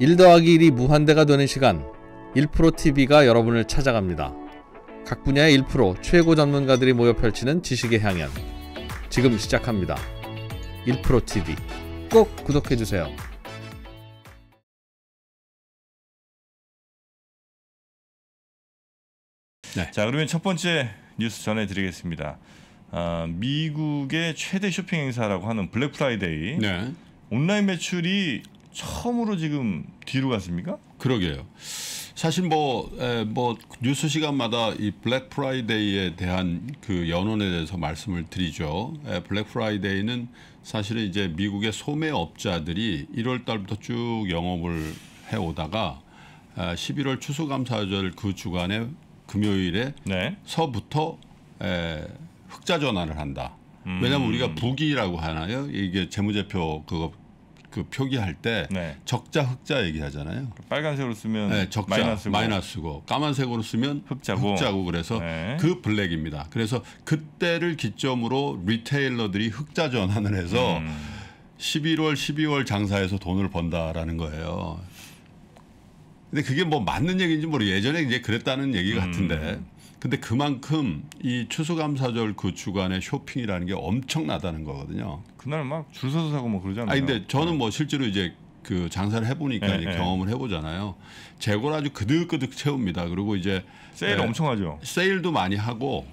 1 더하기 1이 무한대가 되는 시간 1프로TV가 여러분을 찾아갑니다. 각 분야의 1 최고 전문가들이 모여 펼치는 지식의 향연 지금 시작합니다. 1프로TV 꼭 구독해주세요. 네. 자 그러면 첫 번째 뉴스 전해드리겠습니다. 어, 미국의 최대 쇼핑 행사라고 하는 블랙 프라이데이 네. 온라인 매출이 처음으로 지금 뒤로 갔습니까? 그러게요. 사실 뭐뭐 뭐 뉴스 시간마다 이 블랙 프라이데이에 대한 그 연원에 대해서 말씀을 드리죠. 에, 블랙 프라이데이는 사실은 이제 미국의 소매업자들이 1월 달부터 쭉 영업을 해 오다가 11월 추수감사절 그 주간에 금요일에 네. 서부터 에, 흑자 전환을 한다. 왜냐하면 음. 우리가 부기라고 하나요? 이게 재무제표 그거 그 표기할 때 네. 적자 흑자 얘기하잖아요. 그 빨간색으로 쓰면 네, 적자 마이너스고. 마이너스고 까만색으로 쓰면 흑자고, 흑자고 그래서 네. 그 블랙입니다. 그래서 그때를 기점으로 리테일러들이 흑자 전환을 해서 음. 11월 12월 장사에서 돈을 번다라는 거예요. 근데 그게 뭐 맞는 얘기인지 모르 예전에 이제 그랬다는 얘기 같은데 음. 근데 그만큼 이 추수감사절 그 주간에 쇼핑이라는 게 엄청나다는 거거든요. 그날 막 줄 서서 사고 뭐 그러잖아요. 아 근데 저는 네. 뭐 실제로 이제 그 장사를 해보니까 예, 예. 경험을 해보잖아요. 재고를 아주 그득그득 채웁니다. 그리고 이제 세일 에, 엄청 하죠. 세일도 많이 하고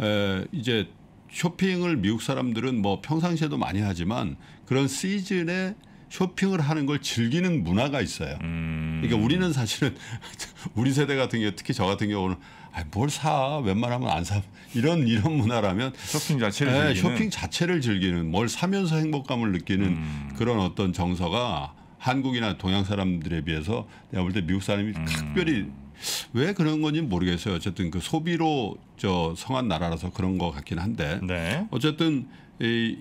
에, 이제 쇼핑을 미국 사람들은 뭐 평상시에도 많이 하지만 그런 시즌에 쇼핑을 하는 걸 즐기는 문화가 있어요. 음. 그러니까 우리는 사실은 우리 세대 같은 경우 특히 저 같은 경우는 아, 뭘 사? 웬만하면 안 사. 이런 이런 문화라면 쇼핑 자체를 네, 즐기는 쇼핑 자체를 즐기는 뭘 사면서 행복감을 느끼는 음. 그런 어떤 정서가 한국이나 동양 사람들에 비해서 내가 볼 때 미국 사람이 음. 특별히 왜 그런 건지 모르겠어요. 어쨌든 그 소비로 저 성한 나라라서 그런 것 같긴 한데 네. 어쨌든 이,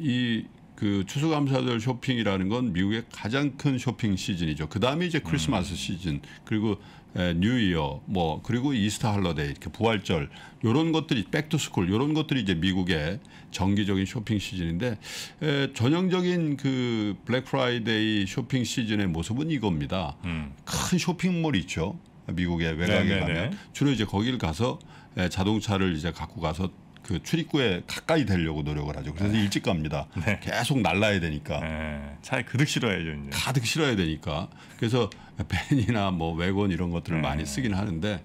이그 추수감사절 쇼핑이라는 건 미국의 가장 큰 쇼핑 시즌이죠. 그 다음에 이제 크리스마스 음. 시즌 그리고 에, 뉴이어 뭐 그리고 이스타 할러데이 이렇게 부활절 요런 것들이 백투스쿨 요런 것들이 이제 미국의 정기적인 쇼핑 시즌인데 에, 전형적인 그 블랙프라이데이 쇼핑 시즌의 모습은 이겁니다. 음. 큰 쇼핑몰 있죠. 미국의 외곽에 네네네. 네, 가면 네. 주로 이제 거길 가서 에, 자동차를 이제 갖고 가서 그 출입구에 가까이 되려고 노력을 하죠. 그래서 네. 일찍 갑니다. 네. 계속 날라야 되니까. 네. 차에 그득 실어야죠. 이제. 가득 실어야 되니까. 그래서 벤이나 뭐외건 이런 것들을 네. 많이 쓰긴 하는데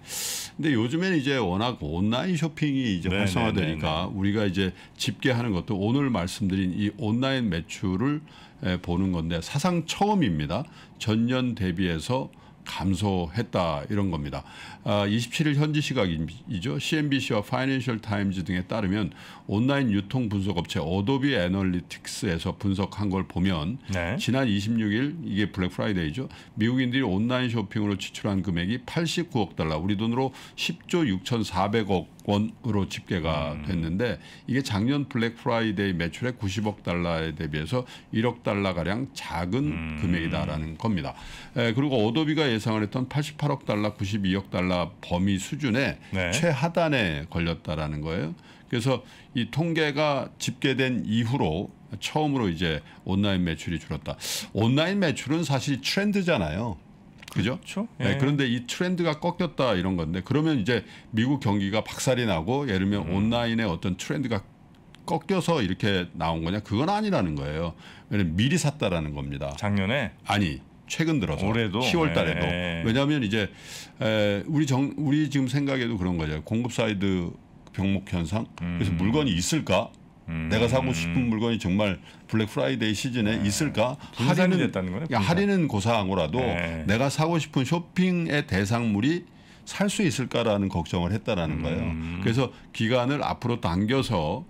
근데 요즘에는 이제 워낙 온라인 쇼핑이 이제 네, 활성화되니까 네, 우리가 이제 집계하는 것도 오늘 말씀드린 이 온라인 매출을 보는 건데 사상 처음입니다. 전년 대비해서 감소했다 이런 겁니다. 아, 27일 현지 시각이죠. CNBC와 파이낸셜 타임즈 등에 따르면 온라인 유통 분석 업체 어도비 애널리틱스에서 분석한 걸 보면 네. 지난 26일 이게 블랙 프라이데이죠. 미국인들이 온라인 쇼핑으로 지출한 금액이 89억 달러, 우리 돈으로 10조 6,400억 원으로 집계가 음. 됐는데 이게 작년 블랙 프라이데이 매출의 90억 달러에 대비해서 1억 달러 가량 작은 음. 금액이다라는 겁니다. 에, 그리고 어도비가 예상을 했던 88억 달러, 92억 달러 범위 수준의 네. 최하단에 걸렸다라는 거예요. 그래서 이 통계가 집계된 이후로 처음으로 이제 온라인 매출이 줄었다. 온라인 매출은 사실 트렌드잖아요. 그죠? 그렇죠? 예. 네, 그런데 이 트렌드가 꺾였다 이런 건데 그러면 이제 미국 경기가 박살이 나고 예를 들면 음. 온라인의 어떤 트렌드가 꺾여서 이렇게 나온 거냐? 그건 아니라는 거예요. 왜냐면 미리 샀다라는 겁니다. 작년에 아니 최근 들어서 올해도 10월달에도 예. 왜냐하면 이제 에, 우리 정 우리 지금 생각에도 그런 거죠. 공급 사이드 병목 현상. 그래서 음. 물건이 있을까? 음. 내가 사고 싶은 물건이 정말 블랙 프라이데이 시즌에 네. 있을까? 할인은 됐다는 거네. 할인은 고사하고라도 네. 내가 사고 싶은 쇼핑의 대상물이 살 수 있을까라는 걱정을 했다라는 음. 거예요. 그래서 기간을 앞으로 당겨서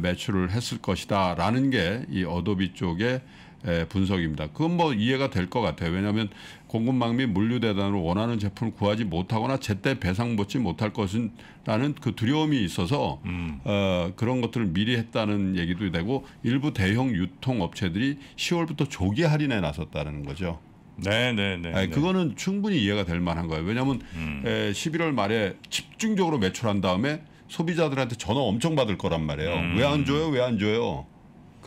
매출을 했을 것이다라는 게 이 어도비 쪽에 예, 분석입니다. 그건 뭐 이해가 될 것 같아요. 왜냐하면 공급망 및 물류 대단으로 원하는 제품을 구하지 못하거나 제때 배상 받지 못할 것은 라는 그 두려움이 있어서 음. 어, 그런 것들을 미리 했다는 얘기도 되고 일부 대형 유통 업체들이 10월부터 조기 할인에 나섰다는 거죠. 네네네. 아니, 네, 네, 예, 네. 그거는 충분히 이해가 될 만한 거예요. 왜냐하면 음. 에, 예, 11월 말에 집중적으로 매출한 다음에 소비자들한테 전화 엄청 받을 거란 말이에요. 음. 왜안 줘요? 왜 안 줘요?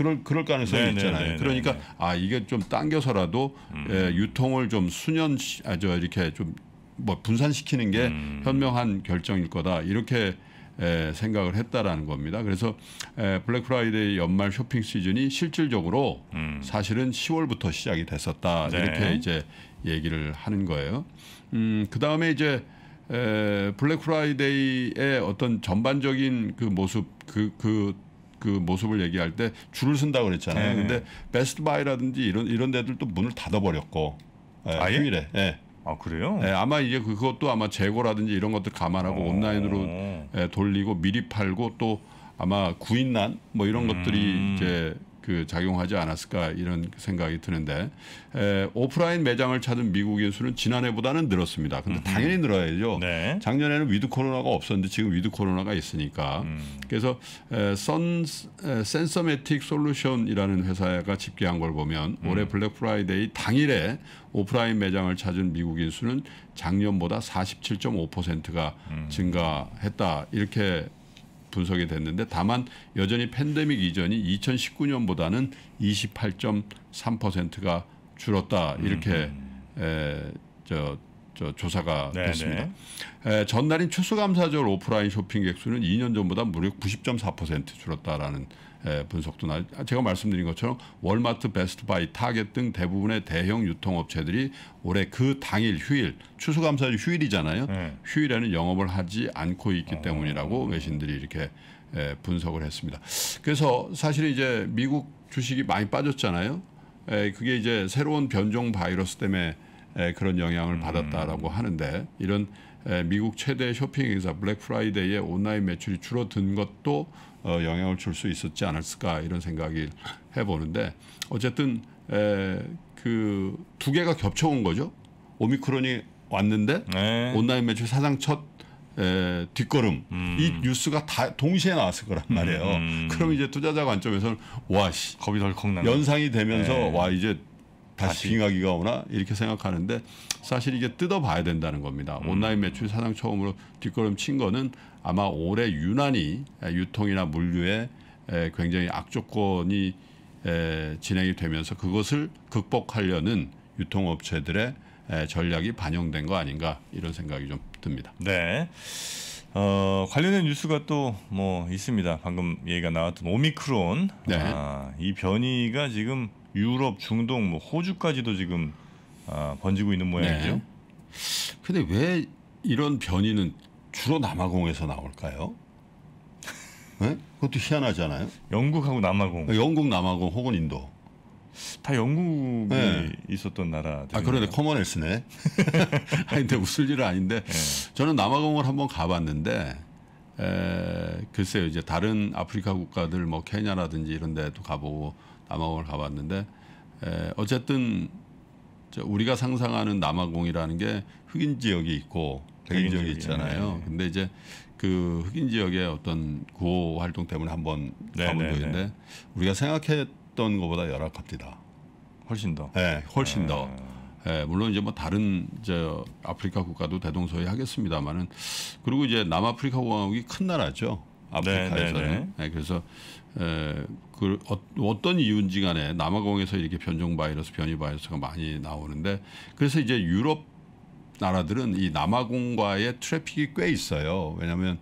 그럴 그럴 가능성이 네네, 네, 있잖아요. 네네, 네, 그러니까 네네. 아 이게 좀 당겨서라도 음. 예, 유통을 좀 수년 아 저 이렇게 좀 뭐 분산시키는 게 음. 현명한 결정일 거다 이렇게 에, 예, 생각을 했다라는 겁니다. 그래서 에, 예, 블랙 프라이데이 연말 쇼핑 시즌이 실질적으로 음. 사실은 10월부터 시작이 됐었다 네. 이렇게 이제 얘기를 하는 거예요. 음, 그 다음에 이제 에, 예, 블랙 프라이데이의 어떤 전반적인 그 모습 그그 그그 모습을 얘기할 때 줄을 쓴다고 그랬잖아요. 네. 근데 베스트 바이라든지 이런 이런 데들도 문을 닫아버렸고 예, 아예? 휴일에. 예. 아 그래요? 예, 아마 이제 그, 그것도 아마 재고라든지 이런 것들 감안하고 오. 어. 온라인으로 예, 돌리고 미리 팔고 또 아마 구인난 뭐 이런 음. 것들이 이제 그 작용하지 않았을까 이런 생각이 드는데 에, 오프라인 매장을 찾은 미국인 수는 지난해보다는 늘었습니다. 근데 당연히 늘어야죠. 네. 작년에는 위드 코로나가 없었는데 지금 위드 코로나가 있으니까 음. 그래서 에, 선 에, 센서매틱 솔루션이라는 회사가 집계한 걸 보면 음. 올해 블랙 프라이데이 당일에 오프라인 매장을 찾은 미국인 수는 작년보다 47.5%가 음. 증가했다 이렇게 분석이 됐는데 다만 여전히 팬데믹 이전이 2019년보다는 28.3%가 줄었다 이렇게 음. 에, 저, 저 조사가 네네. 됐습니다. 에, 전날인 추수감사절 오프라인 쇼핑객 수는 2년 전보다 무려 90.4% 줄었다라는 예, 분석도 나. 아, 제가 말씀드린 것처럼 월마트, 베스트바이, 타겟 등 대부분의 대형 유통업체들이 올해 그 당일 휴일 추수감사일 휴일이잖아요. 네. 휴일에는 영업을 하지 않고 있기 아. 때문이라고 외신들이 이렇게 에, 예, 분석을 했습니다. 그래서 사실 은 이제 미국 주식이 많이 빠졌잖아요. 에, 예, 그게 이제 새로운 변종 바이러스 때문에 에, 그런 영향을 음. 받았다라고 하는데 이런 예, 미국 최대 쇼핑 행사 블랙 프라이데이에 온라인 매출이 줄어든 것도 어, 영향을 줄 수 있었지 않았을까 이런 생각이 해보는데 어쨌든 그 두 개가 겹쳐온 거죠. 오미크론이 왔는데 네. 온라인 매출 사상 첫 에, 뒷걸음 음. 이 뉴스가 다 동시에 나왔을 거란 말이에요. 음. 음. 그럼 이제 투자자 관점에서는 와씨 겁이 덜컥 나 연상이 되면서 네. 와 이제 다시 빙하기가 오나 이렇게 생각하는데 사실 이게 뜯어봐야 된다는 겁니다. 음. 온라인 매출 사상 처음으로 뒷걸음 친 거는 아마 올해 유난히 유통이나 물류에 굉장히 악조건이 진행이 되면서 그것을 극복하려는 유통업체들의 전략이 반영된 거 아닌가 이런 생각이 좀 듭니다. 네. 어, 관련된 뉴스가 또 뭐 있습니다. 방금 얘기가 나왔던 오미크론. 네. 아, 이 변이가 지금 유럽, 중동, 뭐 호주까지도 지금 아, 번지고 있는 모양이죠. 네. 근데 왜 이런 변이는 주로 남아공에서 나올까요? 네? 그것도 희한하잖아요. 영국하고 남아공. 아, 영국, 남아공 혹은 인도. 다 영국이 네. 있었던 나라. 아그런데 커먼헬스네. 아닌데 웃을 일은 아닌데 네. 저는 남아공을 한번 가봤는데 에, 글쎄요 이제 다른 아프리카 국가들 뭐 케냐라든지 이런데도 가보고 남아공을 가봤는데 에, 어쨌든 우리가 상상하는 남아공이라는 게 흑인 지역이 있고 백인 지역이 있잖아요. 네. 근데 이제 그 흑인 지역의 어떤 구호 활동 때문에 한번 네, 가본 적 네, 있는데 네, 우리가 생각했던 것보다 열악합니다. 훨씬 더. 네, 훨씬 네. 더. 예, 물론 이제 뭐 다른 저 아프리카 국가도 대동소이 하겠습니다만은 그리고 이제 남아프리카 공화국이 큰 나라죠. 아프리카에서는. 네, 네, 네. 네, 그래서 에, 그 어, 어떤 이유인지 간에 남아공에서 이렇게 변종 바이러스, 변이 바이러스가 많이 나오는데 그래서 이제 유럽 나라들은 이 남아공과의 트래픽이 꽤 있어요. 왜냐하면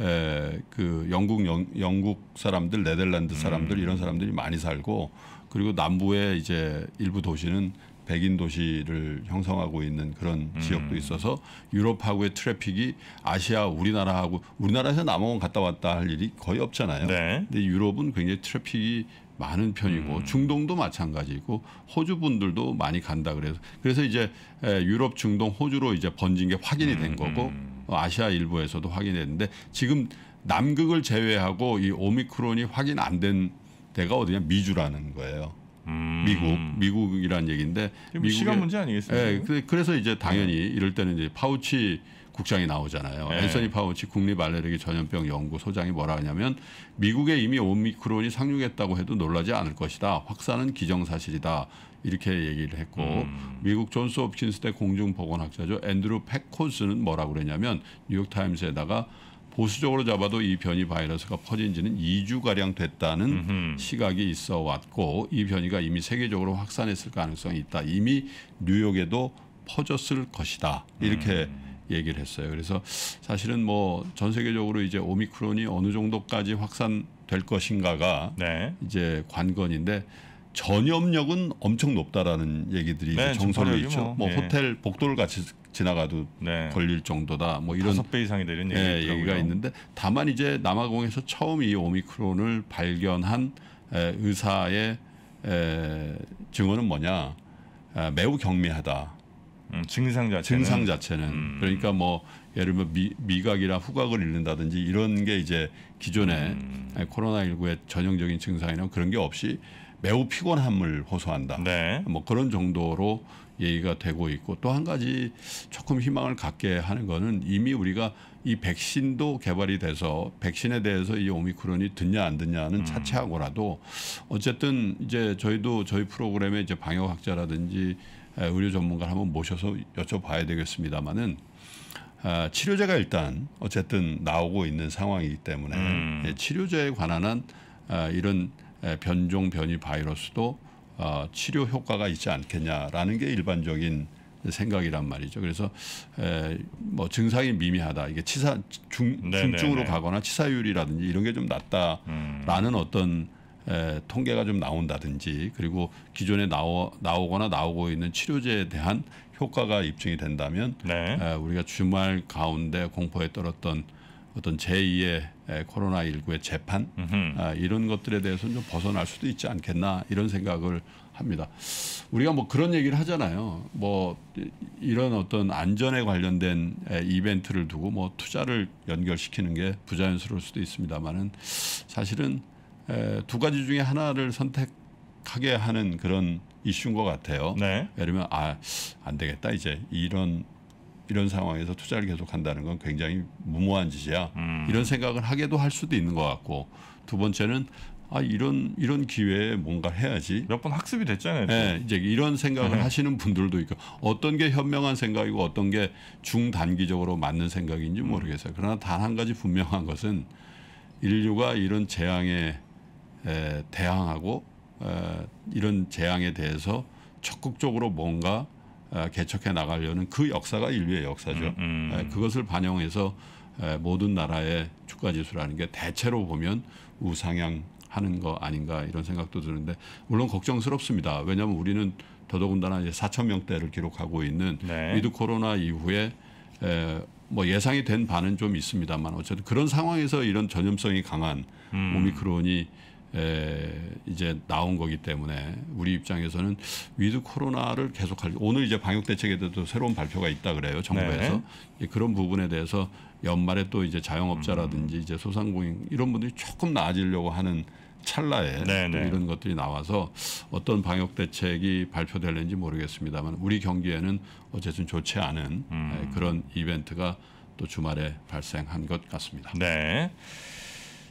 에, 그 영국 영, 영국 사람들, 네덜란드 사람들 음. 이런 사람들이 많이 살고 그리고 남부의 이제 일부 도시는 백인 도시를 형성하고 있는 그런 음. 지역도 있어서 유럽하고의 트래픽이 아시아 우리나라하고 우리나라에서 남아공 갔다 왔다 할 일이 거의 없잖아요. 네. 근데 유럽은 굉장히 트래픽이 많은 편이고 음. 중동도 마찬가지고 호주 분들도 많이 간다 그래서 그래서 이제 유럽 중동 호주로 이제 번진 게 확인이 된 음, 거고 음. 아시아 일부에서도 확인했는데 지금 남극을 제외하고 이 오미크론이 확인 안 된 데가 어디냐 미주라는 거예요. 음. 미국 미국이란 얘기인데 미국 시간 문제 아니겠습니까? 예, 그래서 이제 당연히 네. 이럴 때는 이제 파우치 국장이 나오잖아요. 네. 앤서니 파우치 국립 알레르기 전염병 연구 소장이 뭐라 하냐면 미국에 이미 오미크론이 상륙했다고 해도 놀라지 않을 것이다. 확산은 기정사실이다. 이렇게 얘기를 했고 음. 미국 존스 홉킨스 대 공중보건학자죠 앤드루 패콘스는 뭐라고 그랬냐면 뉴욕타임스에다가 보수적으로 잡아도 이 변이 바이러스가 퍼진 지는 2주가량 됐다는 음흠. 시각이 있어 왔고 이 변이가 이미 세계적으로 확산했을 가능성이 있다. 이미 뉴욕에도 퍼졌을 것이다. 이렇게 음. 얘기를 했어요. 그래서 사실은 뭐 전 세계적으로 이제 오미크론이 어느 정도까지 확산될 것인가가 네. 이제 관건인데 전염력은 엄청 높다라는 얘기들이 네, 정설로 있죠. 뭐, 뭐 예. 호텔 복도를 같이 지나가도 네. 걸릴 정도다. 뭐 이런 다배 이상이 되는 예, 얘기가 있는데 다만 이제 남아공에서 처음 이 오미크론을 발견한 에, 의사의 에, 증언은 뭐냐? 에, 아, 매우 경미하다. 음, 증상 자체는, 증상 자체는. 음. 그러니까 뭐 예를 들면 미, 미각이나 후각을 잃는다든지 이런 게 이제 기존에 음. 코로나19의 전형적인 증상이나 그런 게 없이 매우 피곤함을 호소한다. 네. 뭐 그런 정도로 얘기가 되고 있고 또 한 가지 조금 희망을 갖게 하는 거는 이미 우리가 이 백신도 개발이 돼서 백신에 대해서 이 오미크론이 듣냐 안 듣냐는 음. 차치하고라도 어쨌든 이제 저희도 저희 프로그램에 이제 방역학자라든지 의료 전문가를 한번 모셔서 여쭤봐야 되겠습니다마는 아, 치료제가 일단 어쨌든 나오고 있는 상황이기 때문에 음. 예, 치료제에 관한 한 아, 이런 변종 변이 바이러스도 어, 치료 효과가 있지 않겠냐라는 게 일반적인 생각이란 말이죠. 그래서 에, 뭐 증상이 미미하다. 이게 치사 중, 네, 중증으로 네, 네. 가거나 치사율이라든지 이런 게좀 낮다라는 음. 어떤 에, 통계가 좀 나온다든지 그리고 기존에 나오, 나오거나 나오고 있는 치료제에 대한 효과가 입증이 된다면 네. 에, 우리가 주말 가운데 공포에 떨었던 어떤 제2의 코로나19의 재판 아, 이런 것들에 대해서는 좀 벗어날 수도 있지 않겠나 이런 생각을 합니다. 우리가 뭐 그런 얘기를 하잖아요. 뭐 이런 어떤 안전에 관련된 이벤트를 두고 뭐 투자를 연결시키는 게 부자연스러울 수도 있습니다만은 사실은 에, 두 가지 중에 하나를 선택하게 하는 그런 이슈인 것 같아요. 네. 예를 들면 아안 되겠다 이제 이런 이런 상황에서 투자를 계속한다는 건 굉장히 무모한 짓이야. 음. 이런 생각을 하게도 할 수도 있는 것 같고 두 번째는 아 이런 이런 기회에 뭔가 해야지. 몇 번 학습이 됐잖아요. 네, 이제 이런 생각을 네. 하시는 분들도 있고 어떤 게 현명한 생각이고 어떤 게 중단기적으로 맞는 생각인지 모르겠어요. 그러나 단 한 가지 분명한 것은 인류가 이런 재앙에 에, 대항하고 에, 이런 재앙에 대해서 적극적으로 뭔가 어, 개척해 나가려는 그 역사가 인류의 역사죠. 음. 음. 예, 그것을 반영해서 예, 모든 나라의 주가 지수라는 게 대체로 보면 우상향 하는 거 아닌가 이런 생각도 드는데 물론 걱정스럽습니다. 왜냐하면 우리는 더더군다나 이제 4천 명대를 기록하고 있는 네. 위드 코로나 이후에 에, 예, 뭐 예상이 된 바는 좀 있습니다만 어쨌든 그런 상황에서 이런 전염성이 강한 음. 오미크론이 에, 이제 나온 거기 때문에 우리 입장에서는 위드 코로나를 계속할 오늘 이제 방역 대책에 대해서 새로운 발표가 있다 그래요 정부에서 네. 예, 그런 부분에 대해서 연말에 또 이제 자영업자라든지 음. 이제 소상공인 이런 분들이 조금 나아지려고 하는 찰나에 네, 네. 이런 것들이 나와서 어떤 방역 대책이 발표될는지 모르겠습니다만 우리 경기에는 어쨌든 좋지 않은 음. 그런 이벤트가 또 주말에 발생한 것 같습니다. 네.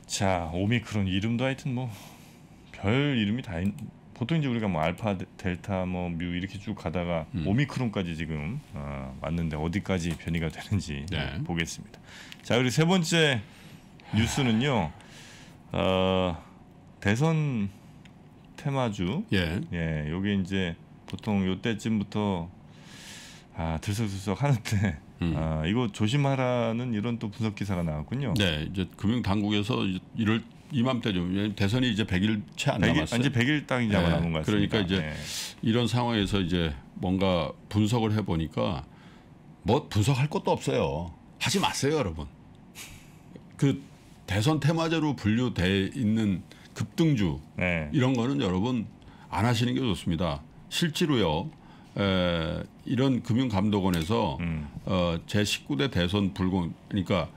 자 오미크론 이름도 하여튼 뭐 별 이름이 다 있, 보통 이제 우리가 뭐 알파 델타 뭐 뮤 이렇게 쭉 가다가 음. 오미크론까지 지금 어, 왔는데 어디까지 변이가 되는지 네. 보겠습니다. 자우리세 번째 뉴스는요 어, 대선 테마주 예. 예 요게 이제 보통 요때쯤부터 아 들썩들썩 하는데 음. 아, 이거 조심하라는 이런 또 분석 기사가 나왔군요. 네, 이제 금융 당국에서 이럴 이맘때쯤 대선이 이제 100일 채 안 남았어요. 아, 이제 100일 땅이 네, 잡아 남은 것같습니 그러니까 이제 네. 이런 상황에서 이제 뭔가 분석을 해 보니까 뭐 분석할 것도 없어요. 하지 마세요, 여러분. 그 대선 테마제로 분류돼 있는 급등주 네. 이런 거는 여러분 안 하시는 게 좋습니다. 실제로요. 에, 이런 금융감독원에서 음. 어, 제 19대 대선 불공 그러니까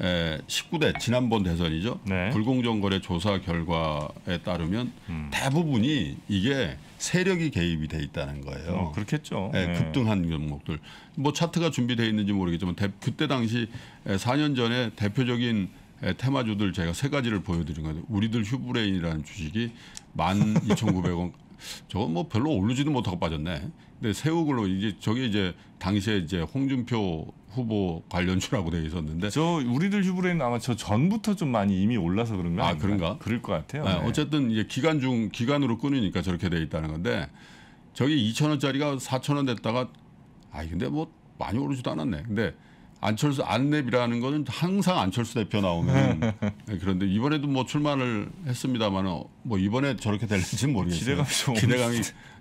에, 19대 지난번 대선이죠 네. 불공정거래 조사 결과에 따르면 음. 대부분이 이게 세력이 개입이 돼 있다는 거예요. 어, 그렇겠죠. 에, 예, 네. 급등한 종목들 뭐 차트가 준비되어 있는지 모르겠지만 대, 그때 당시 에, 4년 전에 대표적인 에, 테마주들 제가 세 가지를 보여드린 거예요. 우리들 휴브레인이라는 주식이 만 이천구백 원 저건 뭐 별로 오르지도 못하고 빠졌네. 근데 네, 세우글로 이제 저게 이제 당시에 이제 홍준표 후보 관련주라고 되어 있었는데 저 우리들 휴브레는 아마 저 전부터 좀 많이 이미 올라서 그런가? 아 그런가? 그럴 것 같아요. 네, 네. 어쨌든 이제 기간 중 기간으로 끊으니까 저렇게 돼 있다는 건데 저기 2천 원짜리가 4천 원 됐다가 아 근데 뭐 많이 오르지도 않았네. 근데 안철수 안내비라는 거는 항상 안철수 대표 나오면 네, 그런데 이번에도 뭐 출마를 했습니다만 어, 뭐 이번에 저렇게 될지는 모르겠어요. 기대감이 기대감이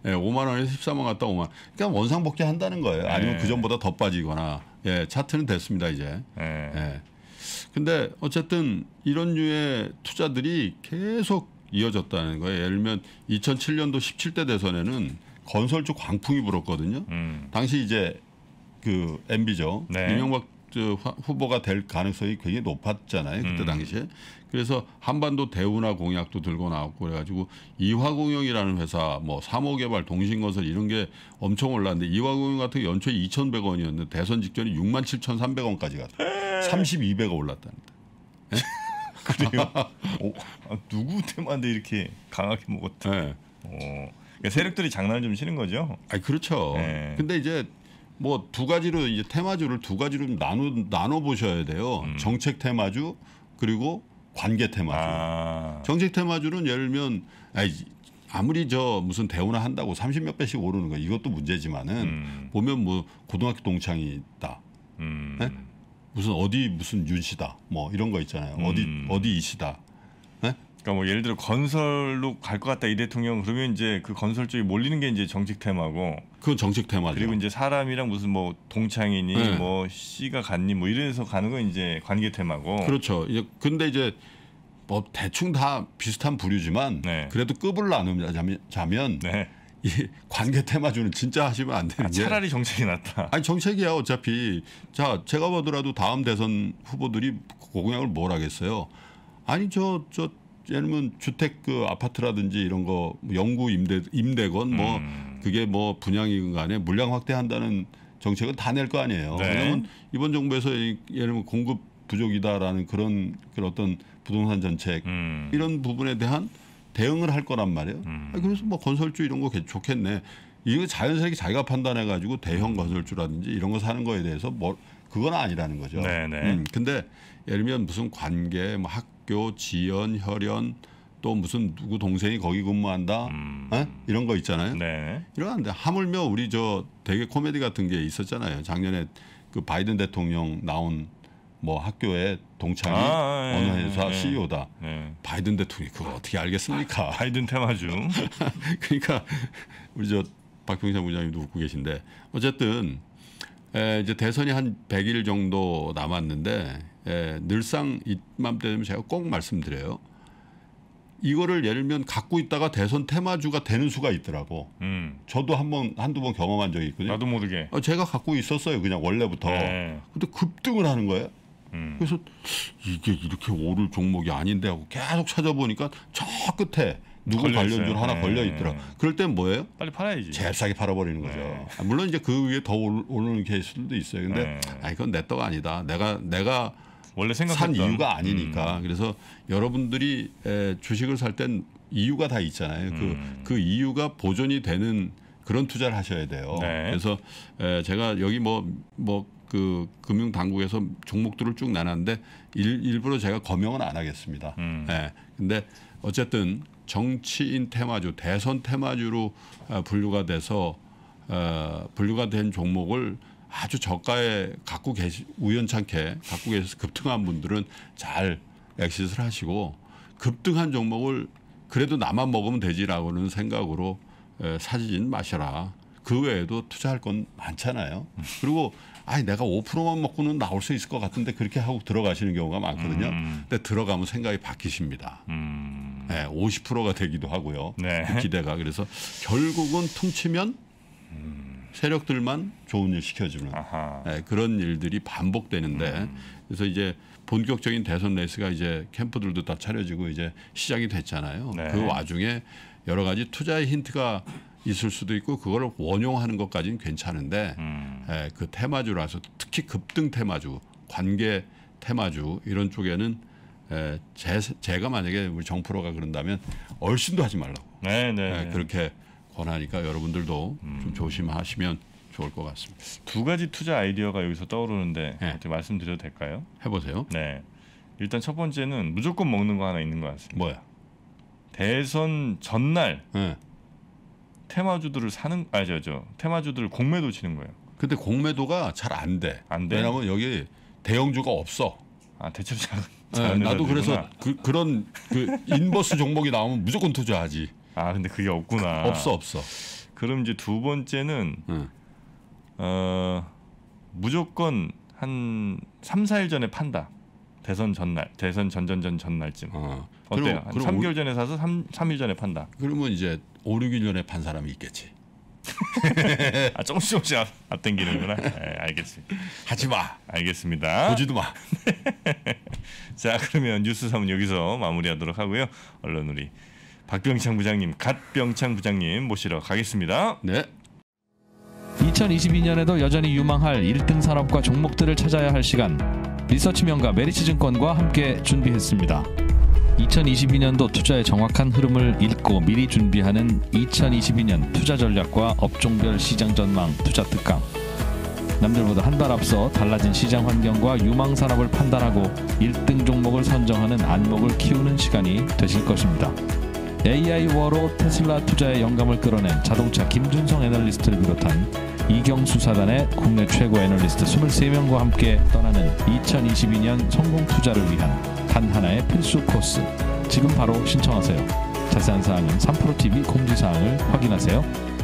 예, 5만 원에서 13만 갔다 5만. 그러니까 원상 복귀한다는 거예요. 네. 아니면 그 전보다 더 빠지거나. 예, 차트는 됐습니다 이제. 네. 예. 근데 어쨌든 이런 류의 투자들이 계속 이어졌다는 거예요. 예를 들면 2007년도 17대 대선에는 건설 주 광풍이 불었거든요. 음. 당시 이제 그 MB죠. 네. 이명박 후보가 될 가능성이 굉장히 높았잖아요 그때 음. 당시에 그래서 한반도 대운하 공약도 들고 나왔고 그래가지고 이화공영이라는 회사 뭐 삼호개발 동신건설 이런 게 엄청 올랐는데 이화공영 같은 게 연초에 2,100원이었는데 대선 직전에 67,300원까지 갔다 32배가 올랐다는데 네? 그래요 오, 어? 아, 누구 때만데 이렇게 강하게 먹었대 네. 어. 그러니까 세력들이 장난을 좀 치는 거죠 아 그렇죠 네. 근데 이제 뭐두 가지로 이제 테마주를 두 가지로 나눠 나눠 보셔야 돼요. 음. 정책 테마주 그리고 관계 테마주. 아. 정책 테마주는 예를 들면 아이, 아무리 저 무슨 대우나 한다고 30몇 배씩 오르는 거 이것도 문제지만은 음. 보면 뭐 고등학교 동창이 있다. 음. 네? 무슨 어디 무슨 윤씨다 뭐 이런 거 있잖아요. 어디 음. 어디 이씨다 그러니까 뭐 예를 들어 건설로 갈 것 같다 이 대통령 그러면 이제 그 건설 쪽이 몰리는 게 이제 정책 테마고 그건 정책 테마죠. 그리고 이제 사람이랑 무슨 뭐 동창이니 네. 뭐 씨가 갔니 뭐 이래서 가는 건 이제 관계 테마고 그렇죠. 이제 근데 이제 뭐 대충 다 비슷한 부류지만 네. 그래도 급을 나누자면 네. 이 관계 테마주는 진짜 하시면 안 되는 아, 게 차라리 정책이 낫다. 아니 정책이야 어차피 자 제가 보더라도 다음 대선 후보들이 공약을 뭘 하겠어요. 아니 저저 저 예를 들면 주택 그 아파트라든지 이런 거 영구 임대 임대건 뭐 음. 그게 뭐 분양이건 간에 물량 확대한다는 정책은 다 낼 거 아니에요. 네. 왜냐면 이번 정부에서 예를 들면 공급 부족이다라는 그런 그런 어떤 부동산 정책 음. 이런 부분에 대한 대응을 할 거란 말이에요. 음. 아니, 그래서 뭐 건설주 이런 거 좋겠네. 이거 자연스럽게 자기가 판단해 가지고 대형 건설주라든지 이런 거 사는 거에 대해서 뭐 그건 아니라는 거죠. 네네. 네. 음, 근데 예를 들면 무슨 관계, 뭐 학, 학교 지연, 혈연 또 무슨 누구 동생이 거기 근무한다 음. 이런 거 있잖아요. 네. 이러는데 하물며 우리 저 대개 코미디 같은 게 있었잖아요. 작년에 그 바이든 대통령 나온 뭐 학교에 동창이 아, 예, 어느 회사 예, CEO다. 예. 바이든 대통령이 그거 어떻게 알겠습니까? 바이든 테마 중. 그러니까 우리 저 박병찬 부장님도 웃고 계신데 어쨌든 에, 이제 대선이 한 100일 정도 남았는데 예, 늘상 이맘때 되면 제가 꼭 말씀드려요. 이거를 예를 들면 갖고 있다가 대선 테마주가 되는 수가 있더라고. 음. 저도 한 번 한두 번 경험한 적이 있거든요. 나도 모르게. 어, 제가 갖고 있었어요. 그냥 원래부터. 네. 근데 급등을 하는 거예요. 음. 그래서 이게 이렇게 오를 종목이 아닌데 하고 계속 찾아보니까 저 끝에 누구 관련주 하나 네. 걸려 있더라. 그럴 땐 뭐예요? 빨리 팔아야지. 제일 싸게 팔아버리는 거죠. 네. 아, 물론 이제 그 위에 더 오르는 케이스도 있어요. 근데 네. 아 이건 내떡 아니다. 내가 내가 원래 생각한 이유가 아니니까 음. 그래서 여러분들이 주식을 살 땐 이유가 다 있잖아요. 그그 음. 그 이유가 보존이 되는 그런 투자를 하셔야 돼요. 네. 그래서 제가 여기 뭐 뭐 그 금융 당국에서 종목들을 쭉 나눴는데 일, 부러 제가 거명은 안 하겠습니다. 음. 네. 근데 어쨌든 정치인 테마주, 대선 테마주로 아, 분류가 돼서 어, 분류가 된 종목을 아주 저가에 갖고 계시 우연찮게 갖고 계셔서 급등한 분들은 잘 엑시스를 하시고 급등한 종목을 그래도 나만 먹으면 되지라고는 생각으로 사지진 마셔라. 그 외에도 투자할 건 많잖아요. 그리고 아니 내가 5%만 먹고는 나올 수 있을 것 같은데 그렇게 하고 들어가시는 경우가 많거든요. 음. 근데 들어가면 생각이 바뀌십니다. 음. 네, 50%가 되기도 하고요. 네. 그 기대가 그래서 결국은 퉁치면 음. 세력들만 좋은 일 시켜주는 네, 그런 일들이 반복되는데 음. 그래서 이제 본격적인 대선 레이스가 이제 캠프들도 다 차려지고 이제 시작이 됐잖아요. 네. 그 와중에 여러 가지 투자의 힌트가 있을 수도 있고 그걸 원용하는 것까지는 괜찮은데 음. 예, 그 테마주라서 특히 급등 테마주, 관계 테마주 이런 쪽에는 에, 예, 제, 제가 만약에 우리 정프로가 그런다면 얼씬도 하지 말라고. 네, 네. 예, 네. 그렇게 권하니까 여러분들도 음. 좀 조심하시면 좋을 것 같습니다. 두 가지 투자 아이디어가 여기서 떠오르는데 네. 말씀드려도 될까요? 해보세요. 네. 일단 첫 번째는 무조건 먹는 거 하나 있는 것 같습니다. 뭐야? 대선 전날 네. 테마주들을 사는 아니죠, 테마주들을 공매도 치는 거예요. 근데 공매도가 잘 안 돼. 안 돼. 왜냐면 여기 대형주가 없어. 아 대체 잘. 네, 나도 그래서 그, 그런 그 인버스 종목이 나오면 무조건 투자하지. 아 근데 그게 없구나. 없어 없어. 그럼 이제 두 번째는 응. 어, 무조건 한 3, 4일 전에 판다. 대선 전날, 대선 전전전 전날쯤. 어. 어때요? 그럼, 그럼 3개월 전에 사서 3, 3일 전에 판다. 그러면 이제 5, 6일 전에 판 사람이 있겠지. 아, 조금씩 조금씩 앞당기는구나. 네, 알겠습니다. 하지 마. 알겠습니다. 보지도 마. 자, 그러면 뉴스 3은 여기서 마무리하도록 하고요. 얼른 우리 박병창 부장님, 갓병창 부장님 모시러 가겠습니다. 네. 2022년에도 여전히 유망할 1등 산업과 종목들을 찾아야 할 시간 리서치명가 메리츠증권과 함께 준비했습니다. 2022년도 투자의 정확한 흐름을 읽고 미리 준비하는 2022년 투자 전략과 업종별 시장 전망 투자 특강. 남들보다 한 달 앞서 달라진 시장 환경과 유망 산업을 판단하고 1등 종목을 선정하는 안목을 키우는 시간이 되실 것입니다. AI워로 테슬라 투자에 영감을 끌어낸 자동차 김준성 애널리스트를 비롯한 이경수 사단의 국내 최고 애널리스트 23명과 함께 떠나는 2022년 성공 투자를 위한 단 하나의 필수 코스. 지금 바로 신청하세요. 자세한 사항은 3프로TV 공지사항을 확인하세요.